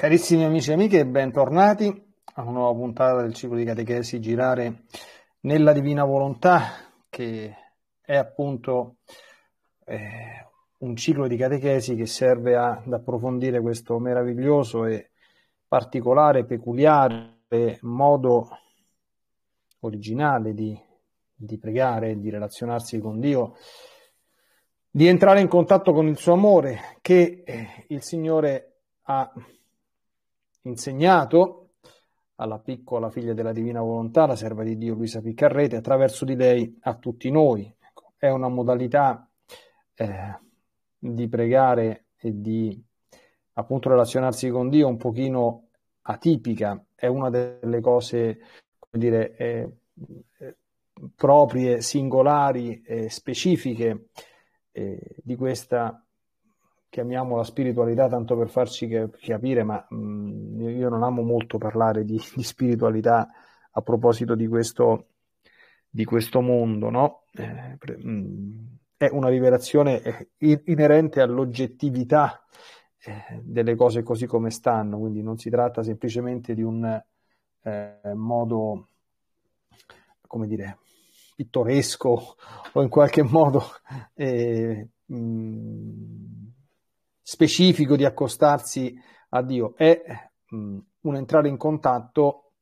Carissimi amici e amiche, bentornati a una nuova puntata del ciclo di catechesi Girare nella Divina Volontà, che è appunto eh, un ciclo di catechesi che serve a, ad approfondire questo meraviglioso e particolare, peculiare modo originale di, di pregare, di relazionarsi con Dio, di entrare in contatto con il suo amore che eh, il Signore ha insegnato alla piccola figlia della Divina Volontà, la serva di Dio Luisa Piccarrete, attraverso di lei a tutti noi. Ecco, è una modalità eh, di pregare e di appunto relazionarsi con Dio un pochino atipica, è una delle cose, come dire, eh, eh proprie, singolari, eh, specifiche di questa chiamiamola spiritualità tanto per farci capire, ma mh, mm, io non amo molto parlare di, di spiritualità a proposito di questo, di questo mondo, no? Eh, mm, è una rivelazione eh, inerente all'oggettività eh, delle cose così come stanno, quindi non si tratta semplicemente di un eh, modo, come dire, pittoresco o in qualche modo eh, mh, mm, specifico di accostarsi a Dio, è mh, mm, un entrare in contatto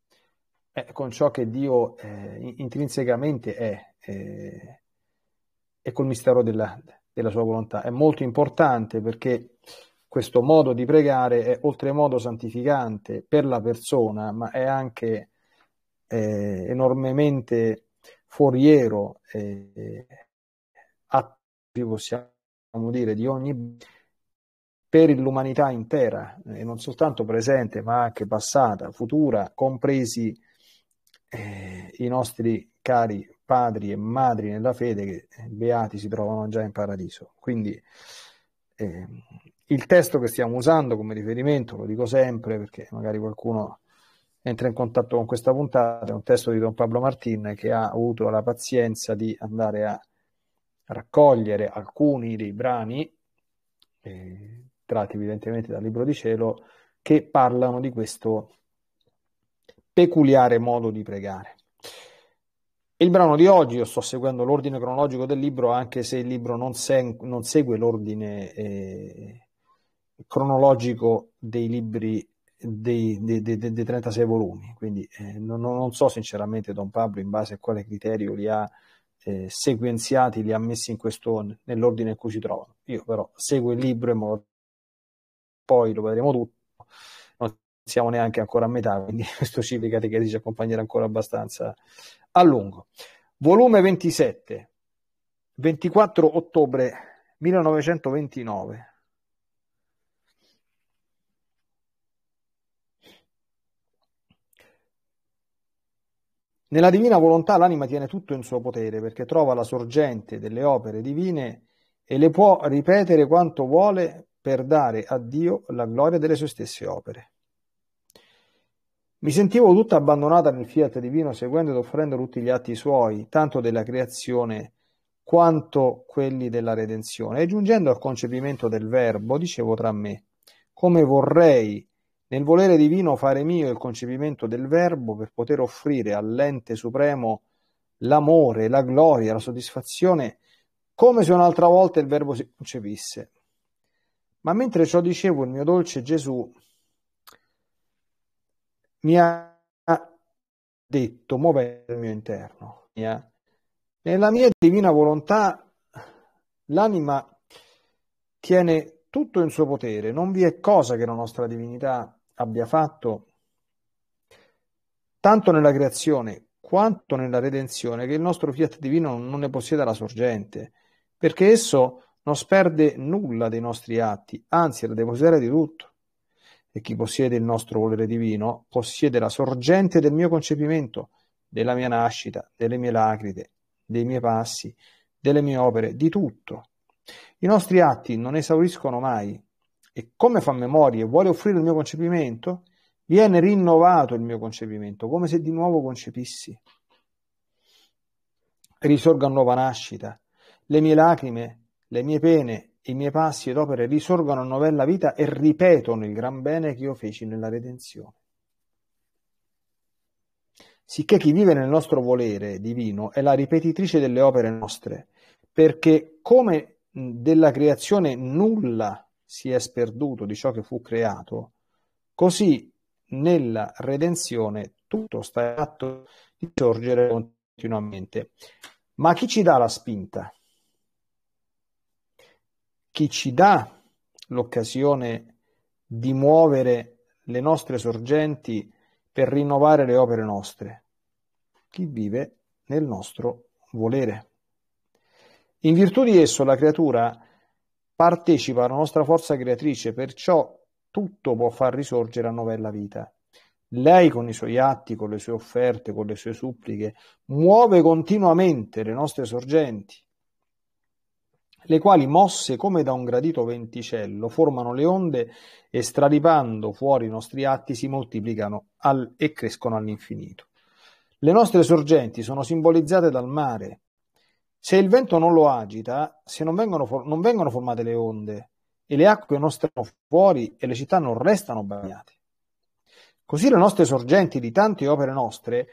eh, con ciò che Dio eh, intrinsecamente è, eh, e col mistero della, della sua volontà. È molto importante perché questo modo di pregare è oltremodo santificante per la persona, ma è anche eh, enormemente foriero, eh, eh attivo possiamo dire, di ogni per l'umanità intera, e non soltanto presente, ma anche passata, futura, compresi eh, i nostri cari padri e madri nella fede che eh, beati si trovano già in paradiso. Quindi eh, il testo che stiamo usando come riferimento, lo dico sempre perché magari qualcuno entra in contatto con questa puntata, è un testo di Don Pablo Martin che ha avuto la pazienza di andare a raccogliere alcuni dei brani eh, tratti evidentemente dal Libro di Cielo, che parlano di questo peculiare modo di pregare. Il brano di oggi, io sto seguendo l'ordine cronologico del libro, anche se il libro non, se- non segue l'ordine eh, cronologico dei libri dei, dei, dei, dei 36 volumi, quindi eh, non, non, so sinceramente Don Pablo in base a quale criterio li ha eh, sequenziati, li ha messi in questo, nell'ordine in cui si trovano. Io però seguo il libro e me poi lo vedremo tutto. Non siamo neanche ancora a metà, quindi questo Civicate che ci accompagnerà ancora abbastanza a lungo. Volume 27, 24 ottobre 1929. Nella divina volontà l'anima tiene tutto in suo potere perché trova la sorgente delle opere divine e le può ripetere quanto vuole per dare a Dio la gloria delle sue stesse opere. Mi sentivo tutta abbandonata nel fiat divino, seguendo ed offrendo tutti gli atti suoi, tanto della creazione quanto quelli della redenzione. E giungendo al concepimento del Verbo, dicevo tra me, come vorrei nel volere divino fare mio il concepimento del Verbo per poter offrire all'ente supremo l'amore, la gloria, la soddisfazione, come se un'altra volta il Verbo si concepisse. Ma mentre ciò dicevo, il mio dolce Gesù mi ha detto, muove il mio interno. Nella mia divina volontà l'anima tiene tutto in suo potere, non vi è cosa che la nostra divinità abbia fatto, tanto nella creazione quanto nella redenzione, che il nostro fiat divino non ne possieda la sorgente, perché esso non sperde nulla dei nostri atti, anzi la depositaria di tutto. E chi possiede il nostro volere divino possiede la sorgente del mio concepimento, della mia nascita, delle mie lacrime, dei miei passi, delle mie opere, di tutto. I nostri atti non esauriscono mai e come fa memoria e vuole offrire il mio concepimento, viene rinnovato il mio concepimento, come se di nuovo concepissi. Risorga nuova nascita. Le mie lacrime le mie pene, i miei passi ed opere risorgono a novella vita e ripetono il gran bene che io feci nella redenzione. Sicché chi vive nel nostro volere divino è la ripetitrice delle opere nostre, perché come della creazione nulla si è sperduto di ciò che fu creato, così nella redenzione tutto sta in atto di sorgere continuamente. Ma chi ci dà la spinta? che ci dà l'occasione di muovere le nostre sorgenti per rinnovare le opere nostre. Chi vive nel nostro volere. In virtù di esso la creatura partecipa alla nostra forza creatrice, perciò tutto può far risorgere a novella vita. Lei con i suoi atti, con le sue offerte, con le sue suppliche, muove continuamente le nostre sorgenti le quali mosse come da un gradito venticello formano le onde e straripando fuori i nostri atti si moltiplicano al, e crescono all'infinito. Le nostre sorgenti sono simbolizzate dal mare. Se il vento non lo agita, se non vengono, for- non vengono formate le onde e le acque non stanno fuori e le città non restano bagnate. Così le nostre sorgenti di tante opere nostre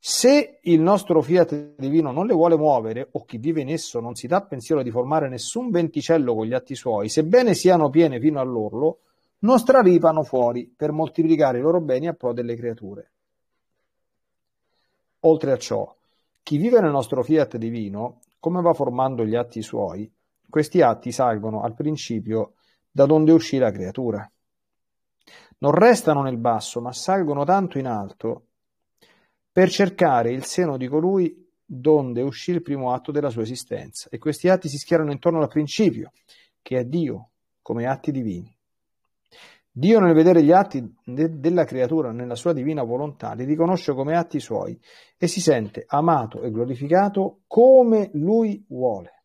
se il nostro fiat divino non le vuole muovere, o chi vive in esso non si dà pensiero di formare nessun venticello con gli atti suoi, sebbene siano piene fino all'orlo, non straripano fuori per moltiplicare i loro beni a pro delle creature. Oltre a ciò, chi vive nel nostro fiat divino, come va formando gli atti suoi, questi atti salgono al principio da donde uscì la creatura. Non restano nel basso, ma salgono tanto in alto per cercare il seno di colui donde uscì il primo atto della sua esistenza. E questi atti si schierano intorno al principio, che è Dio, come atti divini. Dio nel vedere gli atti de- della creatura nella sua divina volontà li riconosce come atti suoi e si sente amato e glorificato come lui vuole,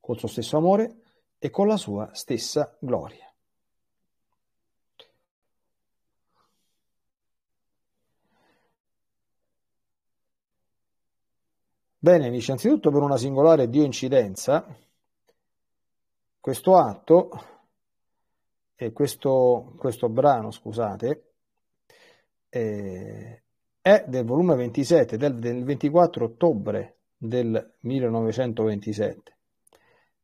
col suo stesso amore e con la sua stessa gloria. Bene, amici, anzitutto per una singolare dioincidenza, questo atto e questo, questo brano, scusate, eh, è del volume 27 del, del 24 ottobre del 1927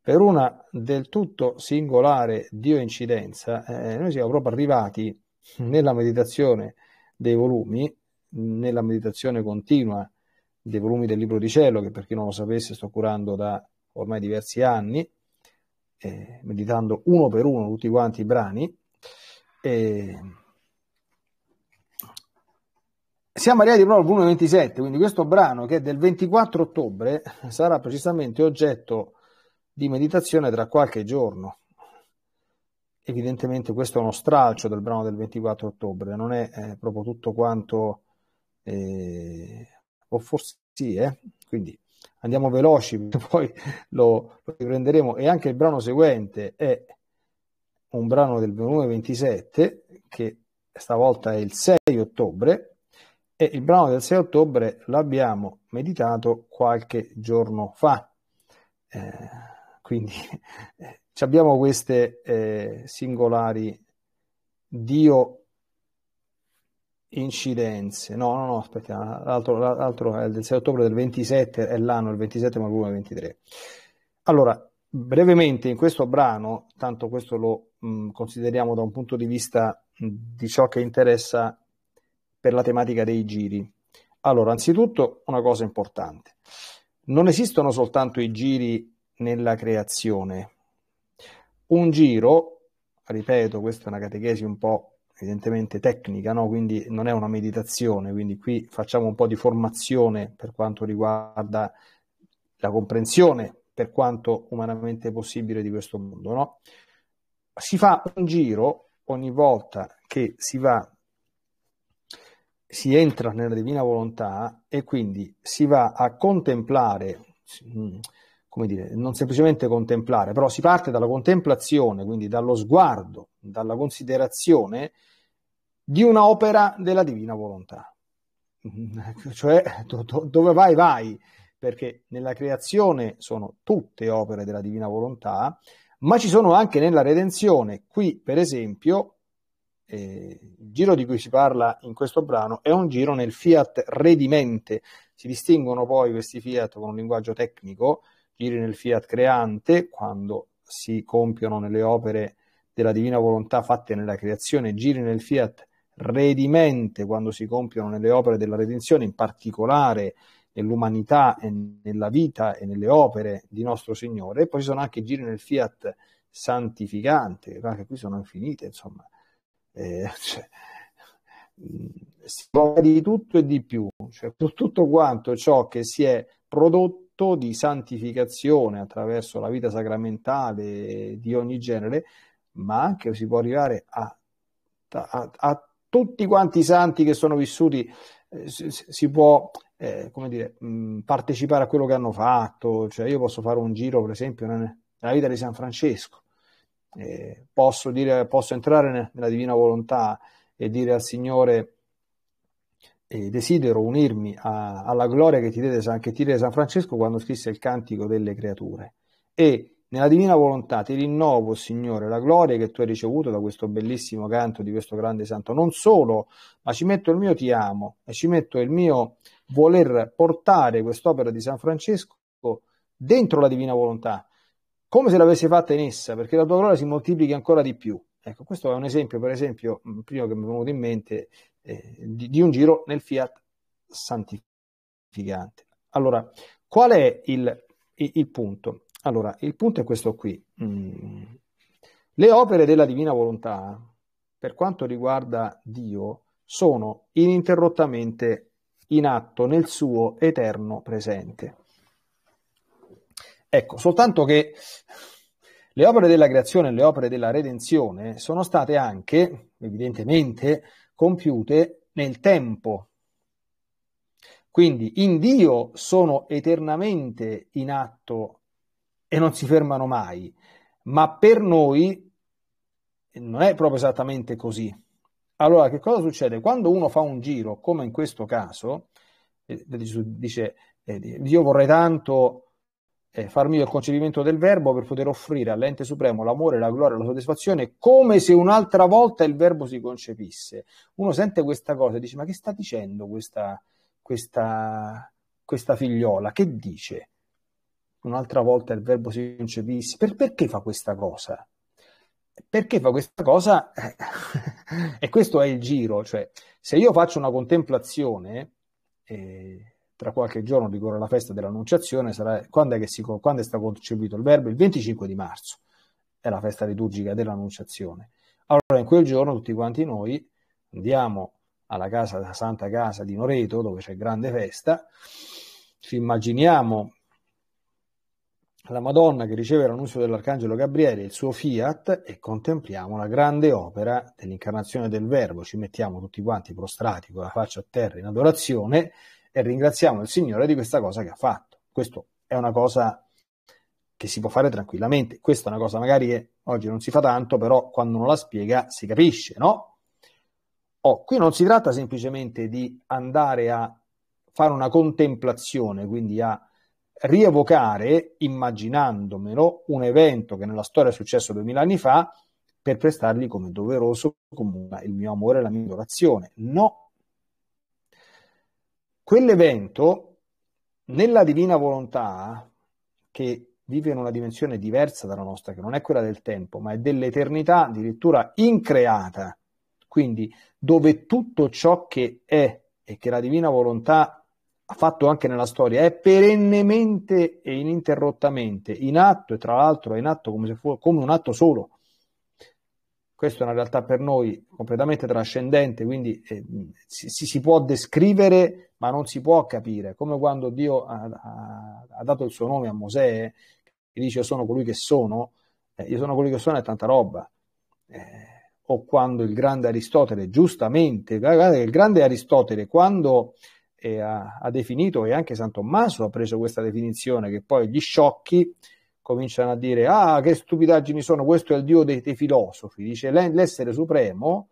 per una del tutto singolare dioincidenza, eh, noi siamo proprio arrivati nella meditazione dei volumi, nella meditazione continua dei volumi del libro di cielo, che per chi non lo sapesse sto curando da ormai diversi anni, eh, meditando uno per uno tutti quanti i brani. Eh, siamo arrivati proprio al volume 27, quindi questo brano che è del 24 ottobre sarà precisamente oggetto di meditazione tra qualche giorno. Evidentemente questo è uno stralcio del brano del 24 ottobre, non è eh, proprio tutto quanto eh, o forse sì, eh? quindi andiamo veloci, poi lo, lo riprenderemo. E anche il brano seguente è un brano del volume 27, che stavolta è il 6 ottobre, e il brano del 6 ottobre l'abbiamo meditato qualche giorno fa. Eh, quindi abbiamo queste eh, singolari Dio incidenze. No, no, no, aspetta, l'altro, l'altro è il 6 ottobre del 27, è l'anno, il 27 ma il 23. Allora, brevemente in questo brano, tanto questo lo mh, mm, consideriamo da un punto di vista mh, mm, di ciò che interessa per la tematica dei giri. Allora, anzitutto una cosa importante. Non esistono soltanto i giri nella creazione. Un giro, ripeto, questa è una catechesi un po' evidentemente tecnica, no? quindi non è una meditazione, quindi qui facciamo un po' di formazione per quanto riguarda la comprensione, per quanto umanamente possibile, di questo mondo. No? Si fa un giro ogni volta che si va, si entra nella divina volontà e quindi si va a contemplare. Mh, mm, come dire, non semplicemente contemplare, però si parte dalla contemplazione, quindi dallo sguardo, dalla considerazione di un'opera della divina volontà. Cioè, do, do, dove vai, vai, perché nella creazione sono tutte opere della divina volontà, ma ci sono anche nella redenzione. Qui, per esempio, eh, il giro di cui si parla in questo brano è un giro nel fiat redimente. Si distinguono poi questi fiat con un linguaggio tecnico, giri nel fiat creante, quando si compiono nelle opere della divina volontà fatte nella creazione, giri nel fiat redimente, quando si compiono nelle opere della redenzione, in particolare nell'umanità e nella vita e nelle opere di nostro Signore, e poi ci sono anche giri nel fiat santificante, anche qui sono infinite, insomma. Eh, cioè, mm, si può di tutto e di più, cioè, tutto quanto ciò che si è prodotto frutto di santificazione attraverso la vita sacramentale di ogni genere, ma anche si può arrivare a, a, a tutti quanti i santi che sono vissuti, eh, si, si, può eh, come dire, mh, partecipare a quello che hanno fatto, cioè io posso fare un giro per esempio nella vita di San Francesco, eh, posso, dire, posso entrare nella divina volontà e dire al Signore e desidero unirmi a, alla gloria che ti, diede San, che ti diede San Francesco quando scrisse il cantico delle creature. E nella divina volontà ti rinnovo, Signore, la gloria che tu hai ricevuto da questo bellissimo canto di questo grande santo. Non solo, ma ci metto il mio ti amo e ci metto il mio voler portare quest'opera di San Francesco dentro la divina volontà, come se l'avessi fatta in essa, perché la tua gloria si moltiplichi ancora di più. Ecco, questo è un esempio, per esempio, prima che mi è venuto in mente, eh, di, di, un giro nel fiat santificante. Allora, qual è il, il, il punto? Allora, il punto è questo qui. Mm. Le opere della divina volontà, per quanto riguarda Dio, sono ininterrottamente in atto nel suo eterno presente. Ecco, soltanto che le opere della creazione e le opere della redenzione sono state anche, evidentemente, compiute nel tempo. Quindi in Dio sono eternamente in atto e non si fermano mai, ma per noi non è proprio esattamente così. Allora, che cosa succede? Quando uno fa un giro, come in questo caso, eh, Gesù dice, eh, io vorrei tanto eh, far mio il concepimento del verbo per poter offrire all'ente supremo l'amore, la gloria, la soddisfazione, come se un'altra volta il verbo si concepisse. Uno sente questa cosa e dice, ma che sta dicendo questa, questa, questa figliola? Che dice? Un'altra volta il verbo si concepisse. Per, perché fa questa cosa? perché fa questa cosa e questo è il giro, cioè se io faccio una contemplazione eh, tra qualche giorno ricorre la festa dell'annunciazione, sarà, quando, è che si, quando è stato concepito il verbo? Il 25 di marzo, è la festa liturgica dell'annunciazione. Allora in quel giorno tutti quanti noi andiamo alla casa, alla Santa Casa di Noreto, dove c'è grande festa, ci immaginiamo la Madonna che riceve l'annuncio dell'Arcangelo Gabriele, il suo fiat, e contempliamo la grande opera dell'incarnazione del Verbo. Ci mettiamo tutti quanti prostrati con la faccia a terra in adorazione e ringraziamo il Signore di questa cosa che ha fatto. Questo è una cosa che si può fare tranquillamente. Questa è una cosa magari che oggi non si fa tanto, però quando uno la spiega si capisce, no? Oh, qui non si tratta semplicemente di andare a fare una contemplazione, quindi a rievocare, immaginandomelo, un evento che nella storia è successo duemila anni fa per prestargli come doveroso comune il mio amore e la mia adorazione. No, Quell'evento, nella divina volontà, che vive in una dimensione diversa dalla nostra, che non è quella del tempo, ma è dell'eternità addirittura increata, quindi dove tutto ciò che è e che la divina volontà ha fatto anche nella storia è perennemente e ininterrottamente in atto e tra l'altro è in atto come, se fu- come un atto solo, questa è una realtà per noi completamente trascendente, quindi eh, si, si, può descrivere ma non si può capire, come quando Dio ha, ha, ha dato il suo nome a Mosè, e dice io sono colui che sono, eh, io sono colui che sono è tanta roba. Eh, o quando il grande Aristotele, giustamente, il grande Aristotele quando eh, ha, ha, definito e anche San Tommaso ha preso questa definizione che poi gli sciocchi cominciano a dire ah che stupidaggini sono, questo è il dio dei, dei filosofi, dice l'essere supremo,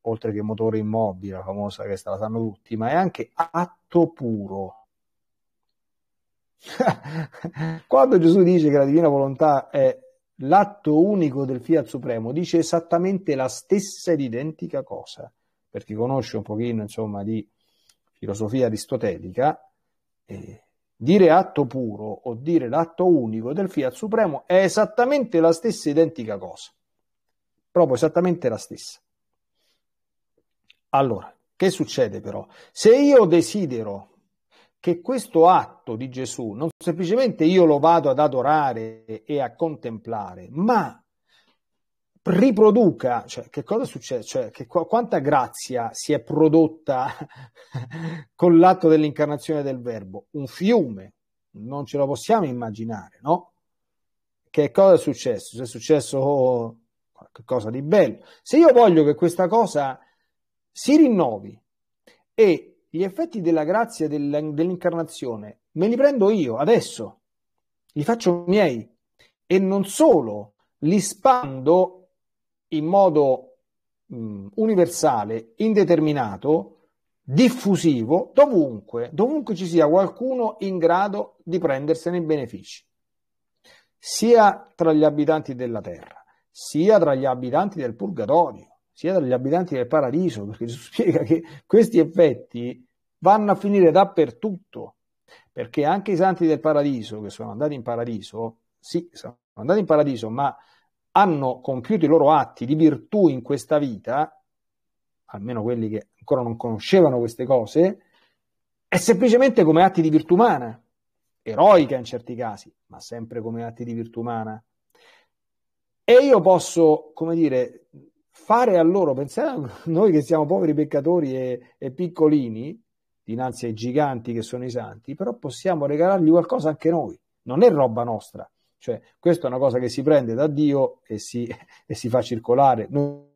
oltre che motore immobile, la famosa che la sanno tutti, ma è anche atto puro. Quando Gesù dice che la divina volontà è l'atto unico del Fiat Supremo, dice esattamente la stessa ed identica cosa, per chi conosce un pochino insomma di filosofia aristotelica. Eh, Dire atto puro o dire l'atto unico del Fiat Supremo è esattamente la stessa identica cosa. Proprio esattamente la stessa. Allora, che succede però? Se io desidero che questo atto di Gesù non semplicemente io lo vado ad adorare e a contemplare, ma riproduca, cioè, che cosa succede? Cioè, che, qu- quanta grazia si è prodotta con l'atto dell'incarnazione del verbo? Un fiume, non ce lo possiamo immaginare, no? Che cosa è successo? Se è successo oh, qualcosa di bello. Se io voglio che questa cosa si rinnovi e gli effetti della grazia del, dell'incarnazione me li prendo io adesso, li faccio miei e non solo, li spando in modo mh, mm, universale, indeterminato, diffusivo, dovunque, dovunque ci sia qualcuno in grado di prendersene i benefici, sia tra gli abitanti della terra, sia tra gli abitanti del purgatorio, sia tra gli abitanti del paradiso, perché Gesù spiega che questi effetti vanno a finire dappertutto, perché anche i santi del paradiso che sono andati in paradiso, sì, sono andati in paradiso, ma hanno compiuto i loro atti di virtù in questa vita, almeno quelli che ancora non conoscevano queste cose, è semplicemente come atti di virtù umana, eroica in certi casi, ma sempre come atti di virtù umana. E io posso, come dire, fare a loro, pensare a noi che siamo poveri peccatori e, e piccolini, dinanzi ai giganti che sono i santi, però possiamo regalargli qualcosa anche noi, non è roba nostra cioè, questa è una cosa che si prende da Dio e si, e si fa circolare. Noi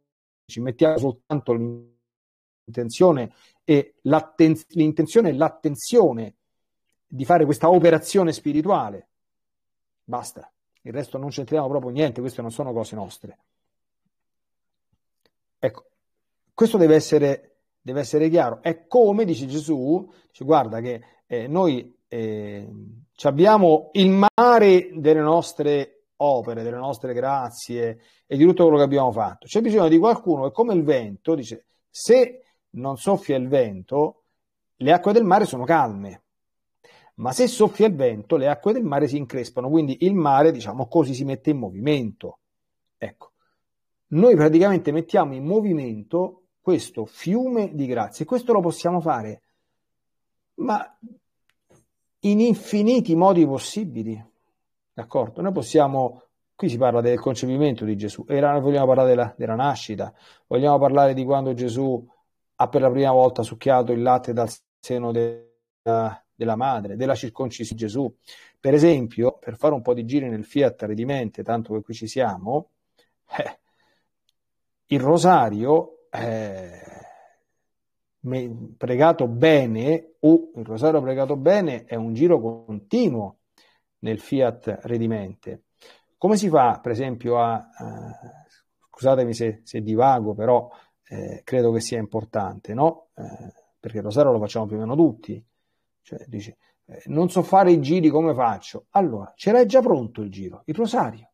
ci mettiamo soltanto l'intenzione e l'intenzione e l'attenzione di fare questa operazione spirituale. Basta. Il resto non c'entriamo proprio niente, queste non sono cose nostre. Ecco, questo deve essere, deve essere chiaro. È come, dice Gesù, dice, guarda che eh, noi... Eh, abbiamo il mare delle nostre opere, delle nostre grazie e di tutto quello che abbiamo fatto. C'è bisogno di qualcuno che come il vento dice se non soffia il vento le acque del mare sono calme, ma se soffia il vento le acque del mare si increspano, quindi il mare diciamo così si mette in movimento. Ecco, noi praticamente mettiamo in movimento questo fiume di grazie. Questo lo possiamo fare, ma in infiniti modi possibili. D'accordo? Noi possiamo, qui si parla del concepimento di Gesù, era, vogliamo parlare della, della nascita, vogliamo parlare di quando Gesù ha per la prima volta succhiato il latte dal seno della, della madre, della circoncisione di Gesù. Per esempio, per fare un po' di giri nel Fiat Redimente, tanto che qui ci siamo, eh, il rosario eh, pregato bene o il rosario pregato bene è un giro continuo nel fiat redimente. Come si fa, per esempio, a... Eh, scusatemi se, se, divago, però eh, credo che sia importante, no? Eh, perché il rosario lo facciamo più o meno tutti. Cioè, dici, eh, non so fare i giri come faccio. Allora, ce l'hai già pronto il giro, il rosario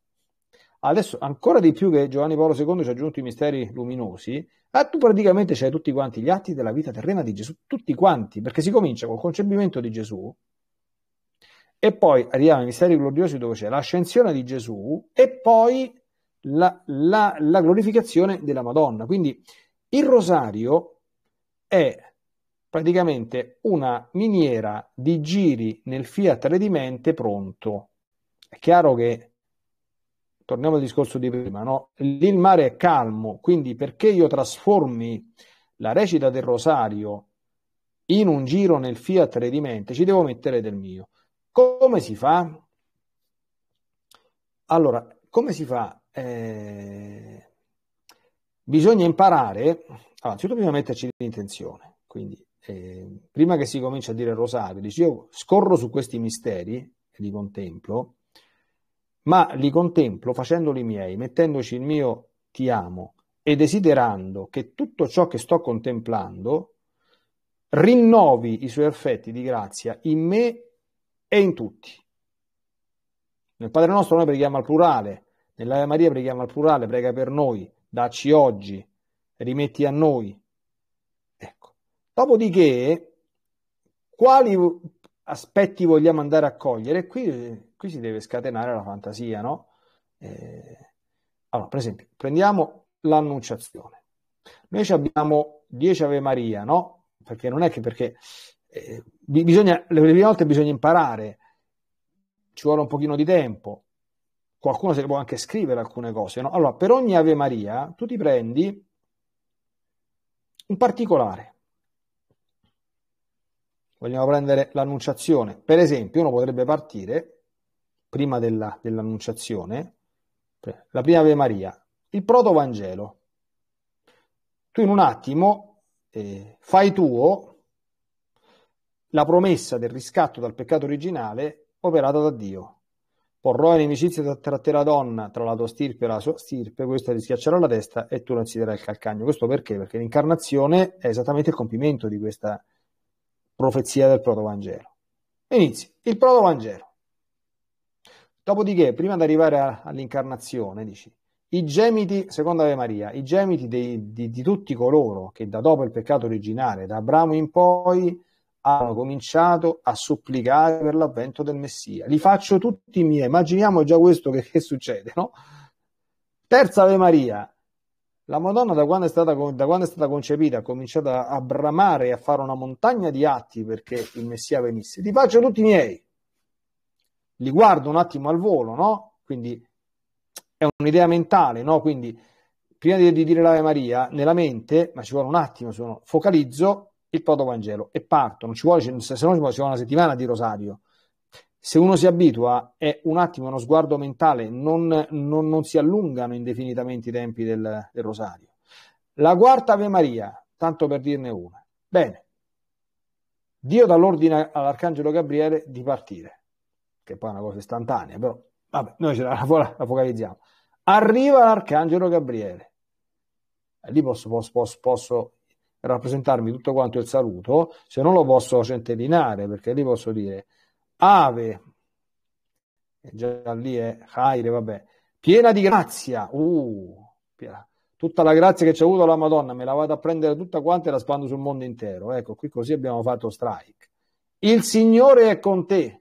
adesso ancora di più che Giovanni Paolo II ci ha aggiunto i misteri luminosi, ma ah, tu praticamente c'hai tutti quanti gli atti della vita terrena di Gesù, tutti quanti, perché si comincia col concepimento di Gesù e poi arriviamo ai misteri gloriosi dove c'è l'ascensione di Gesù e poi la, la, la glorificazione della Madonna. Quindi il rosario è praticamente una miniera di giri nel fiat redimente pronto. È chiaro che torniamo al discorso di prima, no? lì il mare è calmo, quindi perché io trasformi la recita del rosario in un giro nel fiat redimente, ci devo mettere del mio. Come si fa? Allora, come si fa? Eh, bisogna imparare, anzitutto bisogna metterci l'intenzione, quindi eh, prima che si cominci a dire il rosario, dici io scorro su questi misteri e li contemplo, ma li contemplo facendoli miei, mettendoci il mio ti amo e desiderando che tutto ciò che sto contemplando rinnovi i suoi effetti di grazia in me e in tutti. Nel Padre nostro noi preghiamo al plurale, nell'Ave Maria preghiamo al plurale, prega per noi, dacci oggi, rimetti a noi. Ecco. Dopodiché, quali aspetti vogliamo andare a cogliere? Qui eh, qui si deve scatenare la fantasia, no? Eh, allora, per esempio, prendiamo l'annunciazione. Noi abbiamo 10 Ave Maria, no? Perché non è che perché eh, bisogna, le prime volte bisogna imparare, ci vuole un pochino di tempo, qualcuno se ne può anche scrivere alcune cose, no? Allora, per ogni Ave Maria tu ti prendi un particolare. Vogliamo prendere l'annunciazione. Per esempio, uno potrebbe partire prima della, dell'annunciazione, cioè la prima Ave Maria, il protovangelo. Tu in un attimo eh, fai tuo la promessa del riscatto dal peccato originale operata da Dio. Porrò in inimicizia tra te la donna, tra la tua stirpe e la sua stirpe, questa ti schiaccerà la testa e tu non si darai il calcagno. Questo perché? Perché l'incarnazione è esattamente il compimento di questa profezia del protovangelo. Inizi, il protovangelo. Dopodiché, prima di arrivare all'incarnazione, dici, i gemiti, secondo Ave Maria, i gemiti dei, di, di, tutti coloro che da dopo il peccato originale, da Abramo in poi, hanno cominciato a supplicare per l'avvento del Messia. Li faccio tutti miei. Immaginiamo già questo che, che succede, no? Terza Ave Maria, la Madonna da quando, stata, da quando, è stata, concepita ha cominciato a bramare e a fare una montagna di atti perché il Messia venisse. Li faccio tutti miei li guardo un attimo al volo, no? Quindi è un'idea mentale, no? Quindi prima di, di dire l'Ave Maria, nella mente, ma ci vuole un attimo, sono, focalizzo il Protovangelo e parto, non ci vuole, se no ci vuole, una settimana di rosario. Se uno si abitua, è un attimo uno sguardo mentale, non, non, non si allungano indefinitamente i tempi del, del rosario. La quarta Ave Maria, tanto per dirne una. Bene, Dio dà l'ordine all'Arcangelo Gabriele di partire che poi è una cosa istantanea, però vabbè, noi ce la, la, la focalizziamo. Arriva l'arcangelo Gabriele, e lì posso, posso, posso, posso, rappresentarmi tutto quanto il saluto, se non lo posso centellinare, perché lì posso dire Ave, e già lì è Haire, vabbè, piena di grazia, uh, piena tutta la grazia che ci ha avuto la Madonna, me la vado a prendere tutta quanta e la spando sul mondo intero. Ecco, qui così abbiamo fatto strike. Il Signore è con te.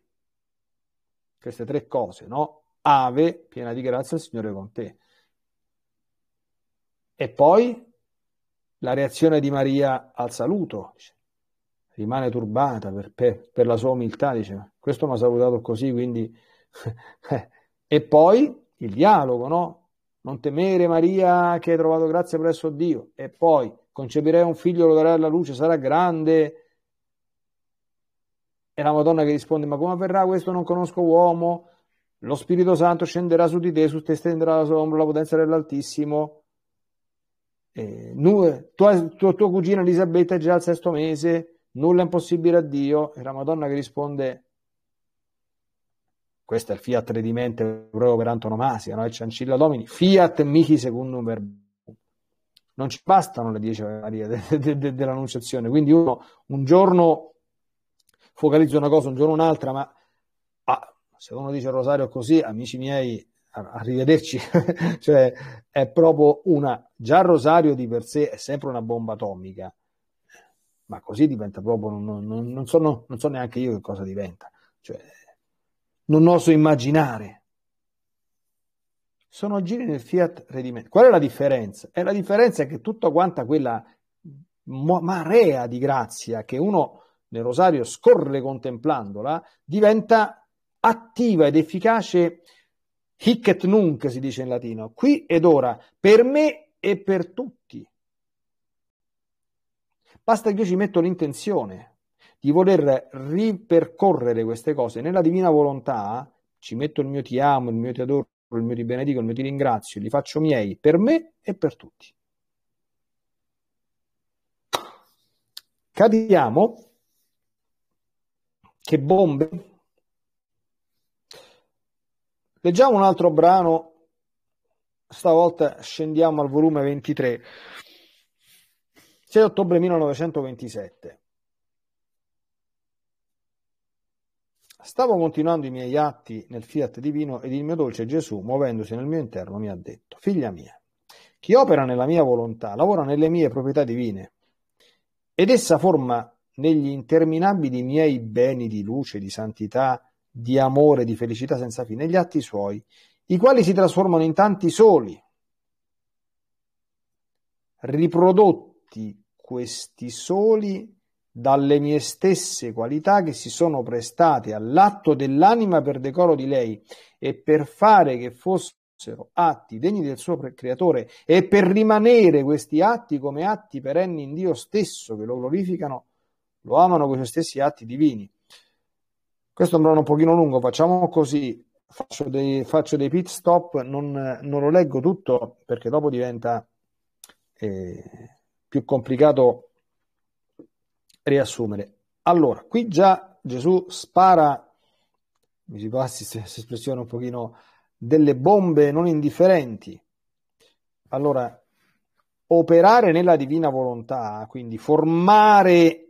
Queste tre cose, no? Ave, piena di grazia, il Signore è con te. E poi la reazione di Maria al saluto. Rimane turbata per, per, per la sua umiltà, dice, questo mi ha salutato così, quindi... e poi il dialogo, no? Non temere Maria che hai trovato grazia presso Dio. E poi concepirai un figlio, lo darai alla luce, sarà grande e la Madonna che risponde, ma come avverrà questo non conosco uomo? Lo Spirito Santo scenderà su di te, su te stenderà la sua ombra, la potenza dell'Altissimo. Eh, nu- tua, tua, tua cugina Elisabetta è già al sesto mese, nulla è impossibile a Dio. E la Madonna che risponde, questo è il fiat redimente proprio per antonomasia, no? E Ciancilla Domini, fiat mihi secundum verbum non ci bastano le dieci Maria de, de, de, dell'Annunciazione. Quindi uno un giorno focalizzo una cosa un giorno un'altra, ma ah, se uno dice Rosario così, amici miei, arrivederci, cioè è proprio una, già Rosario di per sé è sempre una bomba atomica, ma così diventa proprio, non, non, non, so, non so, neanche io che cosa diventa, cioè, non oso immaginare. Sono giri nel Fiat Redimento. Qual è la differenza? È eh, la differenza che tutta quanta quella marea di grazia che uno nel rosario scorre contemplandola, diventa attiva ed efficace hic et nunc, si dice in latino, qui ed ora, per me e per tutti. Basta che io ci metto l'intenzione di voler ripercorrere queste cose nella divina volontà, ci metto il mio ti amo, il mio ti adoro, il mio ti benedico, il mio ti ringrazio, li faccio miei per me e per tutti. Capiamo che bombe. Leggiamo un altro brano, stavolta scendiamo al volume 23, 6 ottobre 1927. Stavo continuando i miei atti nel fiat divino ed il mio dolce Gesù, muovendosi nel mio interno, mi ha detto, figlia mia, chi opera nella mia volontà lavora nelle mie proprietà divine ed essa forma negli interminabili miei beni di luce, di santità, di amore, di felicità senza fine, gli atti suoi, i quali si trasformano in tanti soli. Riprodotti questi soli dalle mie stesse qualità che si sono prestate all'atto dell'anima per decoro di lei e per fare che fossero atti degni del suo creatore e per rimanere questi atti come atti perenni in Dio stesso che lo glorificano lo amano con i suoi stessi atti divini. Questo andrà un pochino lungo, facciamo così, faccio dei, faccio dei pit stop, non, non, lo leggo tutto perché dopo diventa eh, più complicato riassumere. Allora, qui già Gesù spara, mi si passi se espressione un pochino, delle bombe non indifferenti. Allora, operare nella divina volontà, quindi formare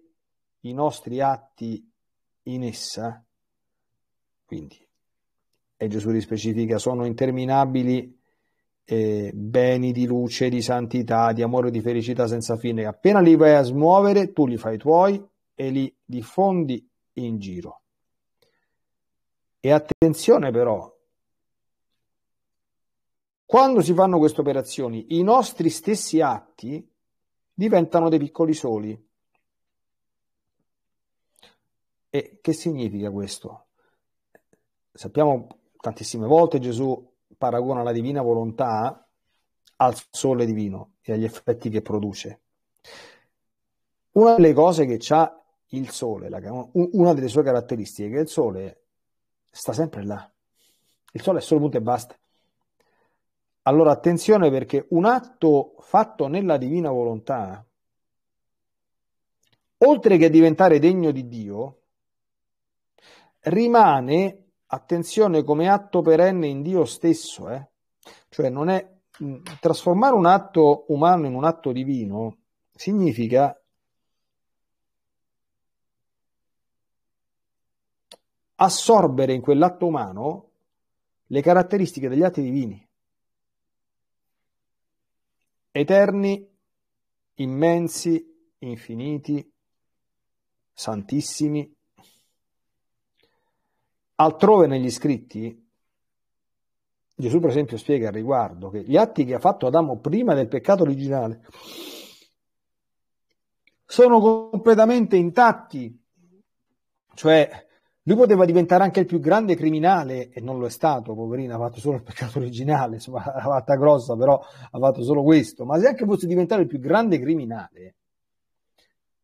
i nostri atti in essa, quindi, e Gesù li specifica, sono interminabili eh, beni di luce, di santità, di amore, di felicità senza fine. Appena li vai a smuovere, tu li fai tuoi e li diffondi in giro. E attenzione però, quando si fanno queste operazioni, i nostri stessi atti diventano dei piccoli soli. E che significa questo? Sappiamo tantissime volte Gesù paragona la divina volontà al sole divino e agli effetti che produce. Una delle cose che ha il sole, una delle sue caratteristiche, è che il sole sta sempre là. Il sole è solo punto e basta. Allora attenzione perché un atto fatto nella divina volontà, oltre che diventare degno di Dio, rimane, attenzione, come atto perenne in Dio stesso, eh? cioè non è mm, trasformare un atto umano in un atto divino significa assorbere in quell'atto umano le caratteristiche degli atti divini, eterni, immensi, infiniti, santissimi, Altrove negli scritti, Gesù per esempio spiega al riguardo che gli atti che ha fatto Adamo prima del peccato originale sono completamente intatti, cioè lui poteva diventare anche il più grande criminale e non lo è stato, poverino, ha fatto solo il peccato originale, insomma, l'ha fatta grossa, però ha fatto solo questo, ma se anche fosse diventato il più grande criminale,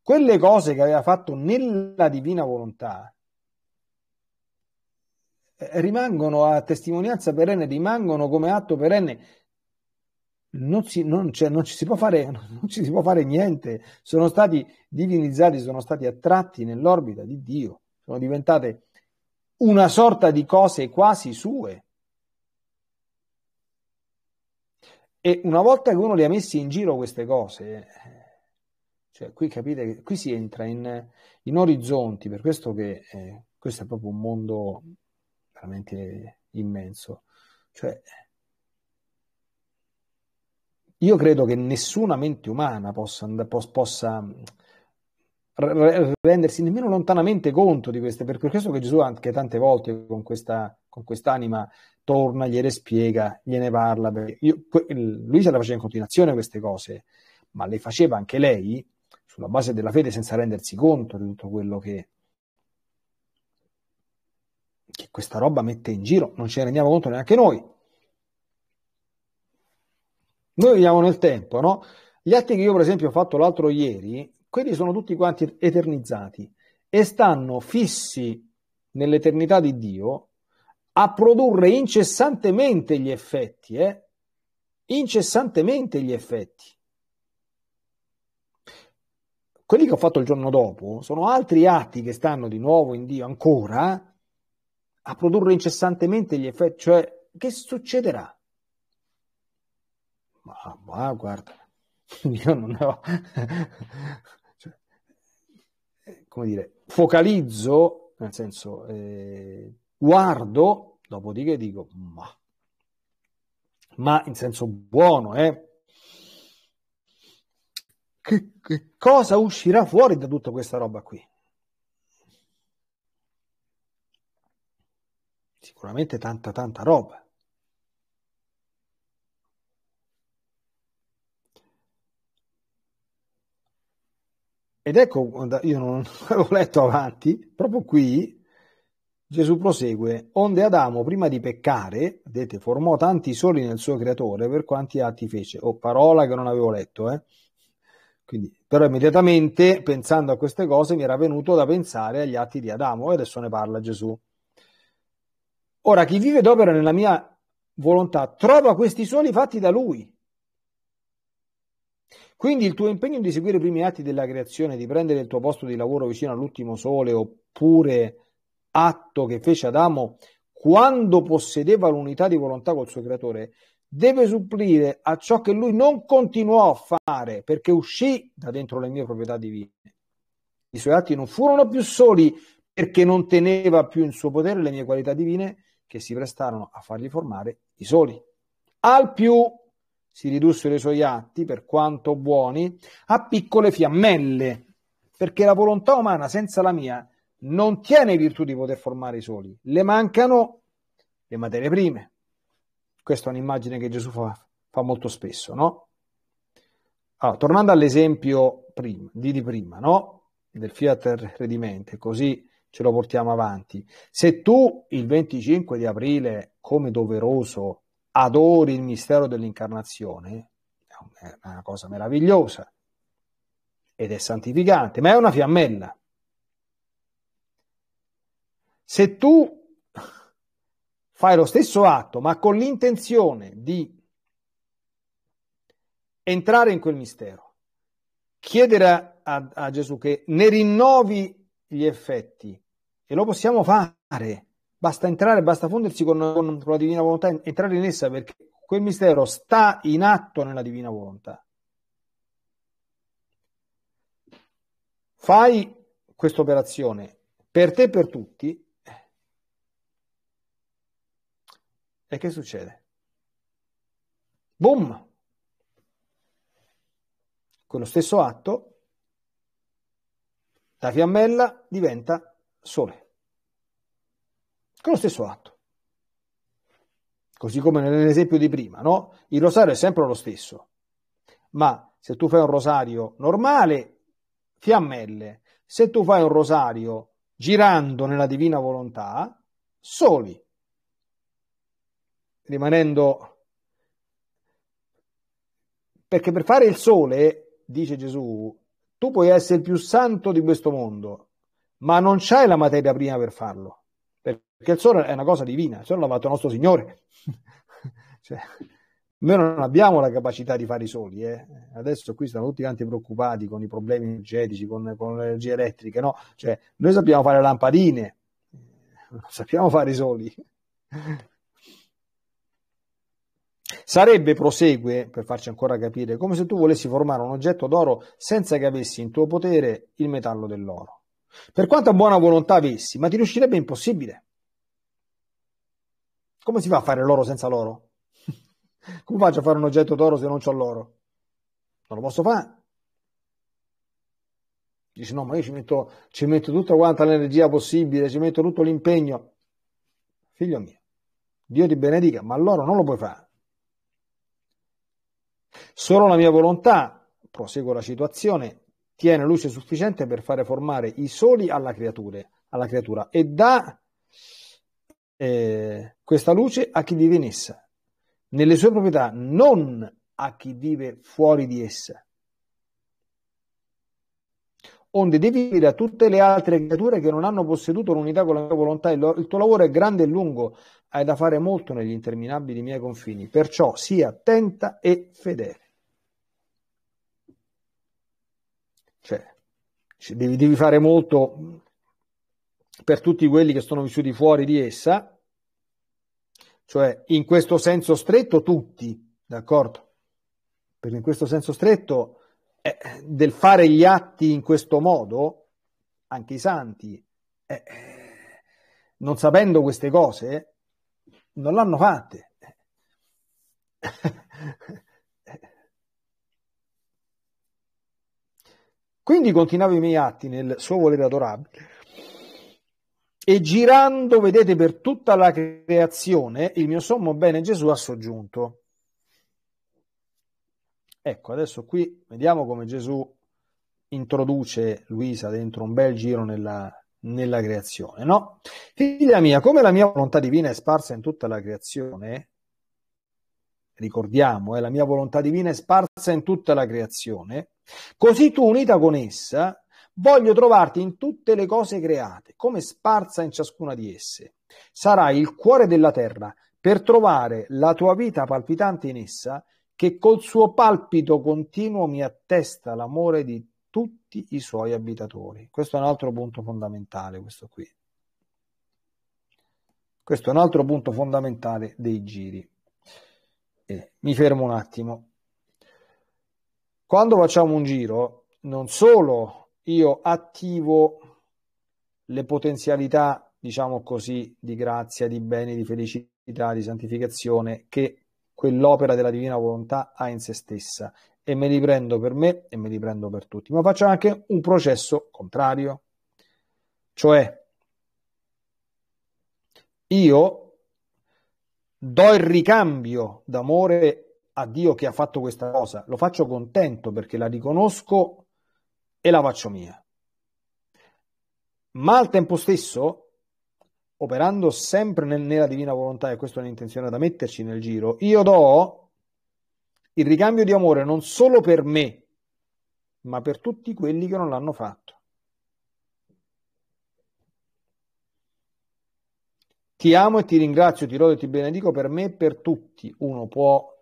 quelle cose che aveva fatto nella divina volontà eh, rimangono a testimonianza perenne, rimangono come atto perenne. Non, si, non, cioè, non, ci si può fare, non ci si può fare niente. Sono stati divinizzati, sono stati attratti nell'orbita di Dio, sono diventate una sorta di cose quasi sue. E una volta che uno le ha messi in giro queste cose, eh, cioè qui capite che qui si entra in, in orizzonti, per questo che eh, questo è proprio un mondo veramente immenso. Cioè, io credo che nessuna mente umana possa, possa mm, rendersi nemmeno lontanamente conto di queste, per questo che Gesù anche tante volte con, questa, con quest'anima torna, gliele spiega, gliene parla. Io, lui se la faceva in continuazione queste cose, ma le faceva anche lei sulla base della fede senza rendersi conto di tutto quello che, che questa roba mette in giro, non ce ne rendiamo conto neanche noi. Noi viviamo nel tempo, no? Gli atti che io per esempio ho fatto l'altro ieri, quelli sono tutti quanti eternizzati e stanno fissi nell'eternità di Dio a produrre incessantemente gli effetti, eh? incessantemente gli effetti. Quelli che ho fatto il giorno dopo sono altri atti che stanno di nuovo in Dio ancora, a produrre incessantemente gli effetti, cioè che succederà? Ma, ma guarda, io non ho... cioè, come dire, focalizzo, nel senso, eh, guardo, dopodiché dico, ma, ma in senso buono, eh, che, che cosa uscirà fuori da tutta questa roba qui? sicuramente tanta tanta roba. Ed ecco, io non avevo letto avanti, proprio qui Gesù prosegue, onde Adamo prima di peccare, vedete, formò tanti soli nel suo creatore per quanti atti fece. Oh, parola che non avevo letto, eh. Quindi, però immediatamente, pensando a queste cose, mi era venuto da pensare agli atti di Adamo e adesso ne parla Gesù. Ora, chi vive ed opera nella mia volontà trova questi suoni fatti da lui. Quindi il tuo impegno di seguire i primi atti della creazione, di prendere il tuo posto di lavoro vicino all'ultimo sole, oppure atto che fece Adamo quando possedeva l'unità di volontà col suo creatore, deve supplire a ciò che lui non continuò a fare perché uscì da dentro le mie proprietà divine. I suoi atti non furono più soli perché non teneva più in suo potere le mie qualità divine, che si prestarono a fargli formare i soli. Al più si ridussero i suoi atti, per quanto buoni, a piccole fiammelle, perché la volontà umana senza la mia non tiene virtù di poter formare i soli, le mancano le materie prime. Questa è un'immagine che Gesù fa, fa molto spesso, no? Allora, tornando all'esempio prima, di, di prima, no? Del Fiat Redimente, così ce lo portiamo avanti. Se tu il 25 di aprile, come doveroso, adori il mistero dell'incarnazione, è una cosa meravigliosa ed è santificante, ma è una fiammella. Se tu fai lo stesso atto, ma con l'intenzione di entrare in quel mistero, chiedere a, a, a Gesù che ne rinnovi gli effetti e lo possiamo fare. Basta entrare, basta fondersi con, con, con la divina volontà, entrare in essa perché quel mistero sta in atto nella divina volontà. Fai questa operazione per te e per tutti. E che succede? Boom! Con lo stesso atto, la fiammella diventa sole, con lo stesso atto. Così come nell'esempio di prima, no? Il rosario è sempre lo stesso, ma se tu fai un rosario normale, fiammelle, se tu fai un rosario girando nella divina volontà, soli, rimanendo... Perché per fare il sole, dice Gesù, tu puoi essere il più santo di questo mondo, ma non c'hai la materia prima per farlo, perché il sole è una cosa divina, il sole l'ha fatto il nostro Signore. cioè, noi non abbiamo la capacità di fare i soli, eh. adesso qui stanno tutti quanti preoccupati con i problemi energetici, con, con energie elettriche, no? Cioè, noi sappiamo fare lampadine, non sappiamo fare i soli. Sarebbe, prosegue, per farci ancora capire, come se tu volessi formare un oggetto d'oro senza che avessi in tuo potere il metallo dell'oro. Per quanta buona volontà avessi, ma ti riuscirebbe impossibile. Come si fa a fare l'oro senza l'oro? Come faccio a fare un oggetto d'oro se non ho l'oro? Non lo posso fare. Dici no, ma io ci metto, ci metto tutta quanta l'energia possibile, ci metto tutto l'impegno. Figlio mio, Dio ti benedica, ma l'oro non lo puoi fare. Solo la mia volontà, proseguo la situazione, tiene luce sufficiente per fare formare i soli alla creatura, alla creatura e dà eh, questa luce a chi vive in essa, nelle sue proprietà, non a chi vive fuori di essa. Onde devi a tutte le altre creature che non hanno posseduto l'unità con la mia volontà, il, lo- il tuo lavoro è grande e lungo, hai da fare molto negli interminabili miei confini, perciò sii attenta e fedele. Cioè, devi, devi fare molto per tutti quelli che sono vissuti fuori di essa, cioè in questo senso stretto tutti, d'accordo? Perché in questo senso stretto eh, del fare gli atti in questo modo, anche i santi, eh, non sapendo queste cose, non l'hanno fatte. Quindi continuavo i miei atti nel suo volere adorabile. E girando, vedete, per tutta la creazione, il mio sommo bene Gesù ha soggiunto. Ecco, adesso qui vediamo come Gesù introduce Luisa dentro un bel giro nella, nella creazione, no? Figlia mia, come la mia volontà divina è sparsa in tutta la creazione, ricordiamo, eh, la mia volontà divina è sparsa in tutta la creazione, Così tu, unita con essa, voglio trovarti in tutte le cose create, come sparsa in ciascuna di esse. Sarai il cuore della terra per trovare la tua vita palpitante in essa, che col suo palpito continuo mi attesta l'amore di tutti i suoi abitatori. Questo è un altro punto fondamentale, questo qui. Questo è un altro punto fondamentale dei giri. Eh, mi fermo un attimo quando facciamo un giro, non solo io attivo le potenzialità, diciamo così, di grazia, di bene, di felicità, di santificazione che quell'opera della divina volontà ha in se stessa e me li prendo per me e me li prendo per tutti, ma faccio anche un processo contrario, cioè io do il ricambio d'amore a Dio che ha fatto questa cosa, lo faccio contento perché la riconosco e la faccio mia. Ma al tempo stesso, operando sempre nel, nella divina volontà, e questa è un'intenzione da metterci nel giro, io do il ricambio di amore non solo per me, ma per tutti quelli che non l'hanno fatto. Ti amo e ti ringrazio, ti rodo e ti benedico per me e per tutti. Uno può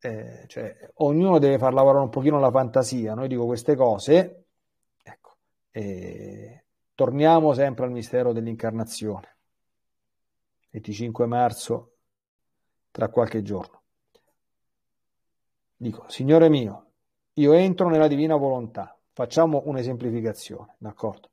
eh, cioè, ognuno deve far lavorare un pochino la fantasia, noi dico queste cose, ecco, e torniamo sempre al mistero dell'incarnazione, 25 marzo, tra qualche giorno. Dico, Signore mio, io entro nella divina volontà, facciamo un'esemplificazione, d'accordo?